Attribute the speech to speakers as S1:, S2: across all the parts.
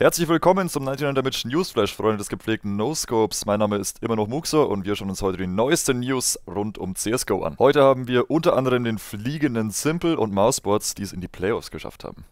S1: Herzlich willkommen zum 99 Damage Newsflash, Freunde des gepflegten No-Scopes. Mein Name ist immer noch Muxo und wir schauen uns heute die neuesten News rund um CSGO an. Heute haben wir unter anderem den fliegenden Simple und Mouseboards, die es in die Playoffs geschafft haben.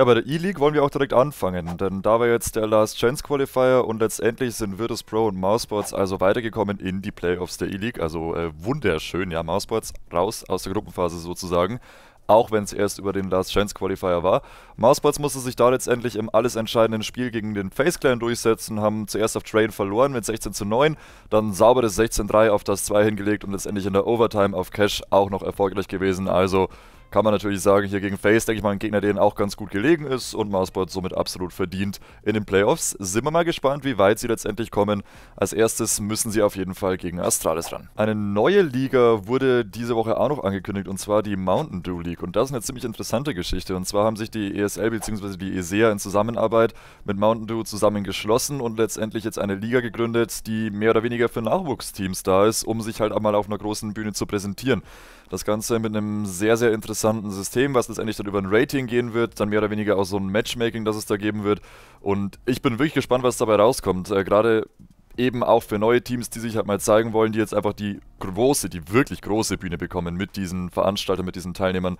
S1: Ja, bei der E-League wollen wir auch direkt anfangen, denn da war jetzt der Last Chance Qualifier und letztendlich sind Virtus Pro und Mousebots also weitergekommen in die Playoffs der E-League. Also äh, wunderschön, ja, Mousebots raus aus der Gruppenphase sozusagen auch wenn es erst über den Last Chance Qualifier war. Mousebots musste sich da letztendlich im alles entscheidenden Spiel gegen den Face Clan durchsetzen, haben zuerst auf Train verloren mit 16 zu 9, dann sauberes 16 3 auf das 2 hingelegt und letztendlich in der Overtime auf Cash auch noch erfolgreich gewesen. Also kann man natürlich sagen, hier gegen Face, denke ich mal, ein Gegner, denen auch ganz gut gelegen ist und Mouseboard somit absolut verdient in den Playoffs. Sind wir mal gespannt, wie weit sie letztendlich kommen. Als erstes müssen sie auf jeden Fall gegen Astralis ran. Eine neue Liga wurde diese Woche auch noch angekündigt und zwar die Mountain Dew League und das ist eine ziemlich interessante Geschichte und zwar haben sich die ESL bzw. die ESEA in Zusammenarbeit mit Mountain Dew zusammengeschlossen und letztendlich jetzt eine Liga gegründet, die mehr oder weniger für Nachwuchsteams da ist, um sich halt einmal auf einer großen Bühne zu präsentieren. Das Ganze mit einem sehr, sehr interessanten interessanten System, was letztendlich dann über ein Rating gehen wird, dann mehr oder weniger auch so ein Matchmaking, das es da geben wird. Und ich bin wirklich gespannt, was dabei rauskommt. Äh, Gerade eben auch für neue Teams, die sich halt mal zeigen wollen, die jetzt einfach die große, die wirklich große Bühne bekommen mit diesen Veranstaltern, mit diesen Teilnehmern.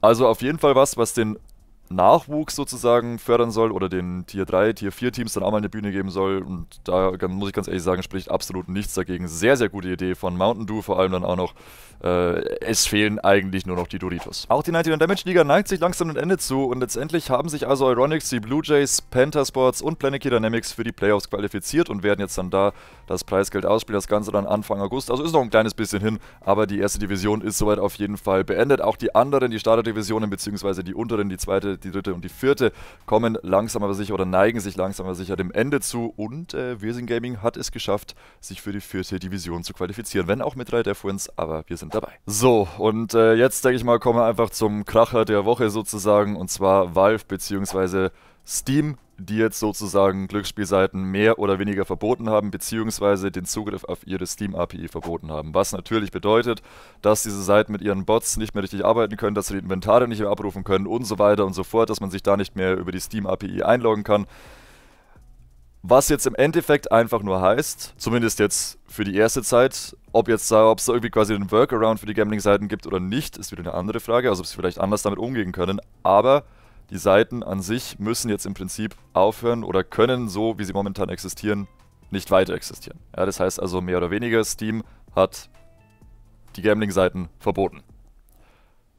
S1: Also auf jeden Fall was, was den Nachwuchs sozusagen fördern soll oder den Tier 3, Tier 4 Teams dann auch mal eine Bühne geben soll. Und da muss ich ganz ehrlich sagen, spricht absolut nichts dagegen. Sehr, sehr gute Idee von Mountain Dew, vor allem dann auch noch. Äh, es fehlen eigentlich nur noch die Doritos. Auch die 99 Damage Liga neigt sich langsam dem Ende zu und letztendlich haben sich also Ironics, die Blue Jays, Pentasports und Planet Key Dynamics für die Playoffs qualifiziert und werden jetzt dann da das Preisgeld ausspielen. Das Ganze dann Anfang August. Also ist noch ein kleines bisschen hin, aber die erste Division ist soweit auf jeden Fall beendet. Auch die anderen, die Starterdivisionen bzw. die unteren, die zweite, die dritte und die vierte kommen langsam aber sicher oder neigen sich langsam aber sicher dem Ende zu. Und äh, Wirsing Gaming hat es geschafft, sich für die vierte Division zu qualifizieren. Wenn auch mit drei Wins, aber wir sind dabei. So, und äh, jetzt denke ich mal, kommen wir einfach zum Kracher der Woche sozusagen. Und zwar Valve bzw. Steam, die jetzt sozusagen Glücksspielseiten mehr oder weniger verboten haben, beziehungsweise den Zugriff auf ihre Steam-API verboten haben. Was natürlich bedeutet, dass diese Seiten mit ihren Bots nicht mehr richtig arbeiten können, dass sie die Inventare nicht mehr abrufen können und so weiter und so fort, dass man sich da nicht mehr über die Steam-API einloggen kann. Was jetzt im Endeffekt einfach nur heißt, zumindest jetzt für die erste Zeit, ob jetzt ob es da irgendwie quasi einen Workaround für die Gambling-Seiten gibt oder nicht, ist wieder eine andere Frage, also ob sie vielleicht anders damit umgehen können, aber die Seiten an sich müssen jetzt im Prinzip aufhören oder können so, wie sie momentan existieren, nicht weiter existieren. Ja, das heißt also mehr oder weniger, Steam hat die Gambling-Seiten verboten.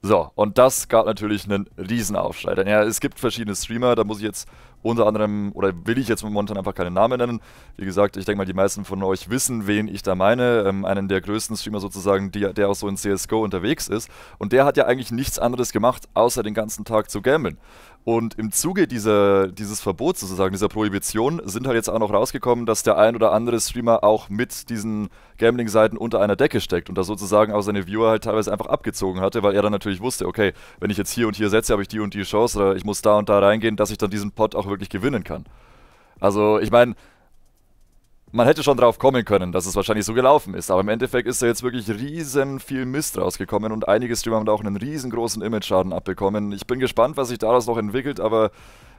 S1: So, und das gab natürlich einen Riesenaufschrei. Denn ja, es gibt verschiedene Streamer, da muss ich jetzt unter anderem, oder will ich jetzt momentan einfach keine Namen nennen. Wie gesagt, ich denke mal, die meisten von euch wissen, wen ich da meine. Ähm, einen der größten Streamer sozusagen, die, der auch so in CSGO unterwegs ist. Und der hat ja eigentlich nichts anderes gemacht, außer den ganzen Tag zu gamblen. Und im Zuge dieser, dieses Verbots sozusagen, dieser Prohibition, sind halt jetzt auch noch rausgekommen, dass der ein oder andere Streamer auch mit diesen Gambling-Seiten unter einer Decke steckt und da sozusagen auch seine Viewer halt teilweise einfach abgezogen hatte, weil er dann natürlich wusste, okay, wenn ich jetzt hier und hier setze, habe ich die und die Chance oder ich muss da und da reingehen, dass ich dann diesen Pot auch wirklich gewinnen kann. Also, ich meine, man hätte schon drauf kommen können, dass es wahrscheinlich so gelaufen ist, aber im Endeffekt ist da jetzt wirklich riesen viel Mist rausgekommen und einige Streamer haben da auch einen riesengroßen Image-Schaden abbekommen. Ich bin gespannt, was sich daraus noch entwickelt, aber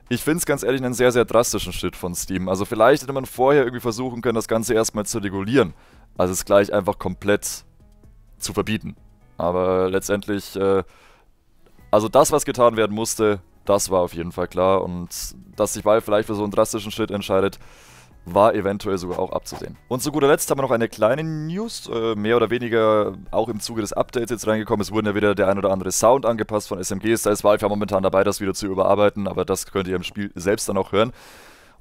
S1: ich finde es ganz ehrlich einen sehr, sehr drastischen Schritt von Steam. Also vielleicht hätte man vorher irgendwie versuchen können, das Ganze erstmal zu regulieren, also es gleich einfach komplett zu verbieten. Aber letztendlich, äh, also das, was getan werden musste, das war auf jeden Fall klar und dass sich Valve vielleicht für so einen drastischen Schritt entscheidet, war eventuell sogar auch abzusehen. Und zu guter Letzt haben wir noch eine kleine News, äh, mehr oder weniger auch im Zuge des Updates jetzt reingekommen. Es wurden ja wieder der ein oder andere Sound angepasst von SMGs. Da ist Valve ja momentan dabei, das wieder zu überarbeiten, aber das könnt ihr im Spiel selbst dann auch hören.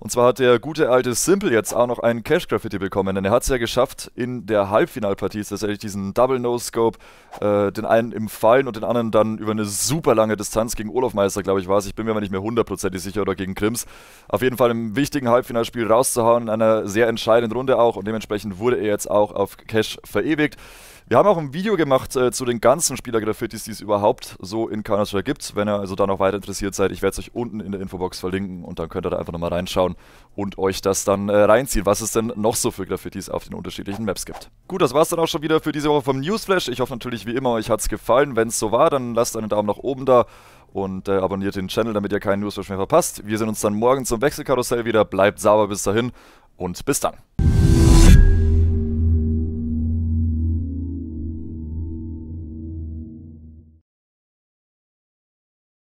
S1: Und zwar hat der gute alte Simple jetzt auch noch einen Cash Graffiti bekommen, denn er hat es ja geschafft, in der Halbfinalpartie tatsächlich diesen Double No Scope, äh, den einen im Fallen und den anderen dann über eine super lange Distanz gegen Olaf Meister, glaube ich, war es. Ich bin mir aber nicht mehr hundertprozentig sicher oder gegen Krims. Auf jeden Fall im wichtigen Halbfinalspiel rauszuhauen, in einer sehr entscheidenden Runde auch und dementsprechend wurde er jetzt auch auf Cash verewigt. Wir haben auch ein Video gemacht äh, zu den ganzen Spielergraffitis, die es überhaupt so in Counter-Strike gibt. Wenn ihr also da noch weiter interessiert seid, ich werde es euch unten in der Infobox verlinken und dann könnt ihr da einfach nochmal reinschauen und euch das dann äh, reinziehen, was es denn noch so für Graffitis auf den unterschiedlichen Maps gibt. Gut, das war es dann auch schon wieder für diese Woche vom Newsflash. Ich hoffe natürlich wie immer, euch hat es gefallen. Wenn es so war, dann lasst einen Daumen nach oben da und äh, abonniert den Channel, damit ihr keinen Newsflash mehr verpasst. Wir sehen uns dann morgen zum Wechselkarussell wieder. Bleibt sauber bis dahin und bis dann.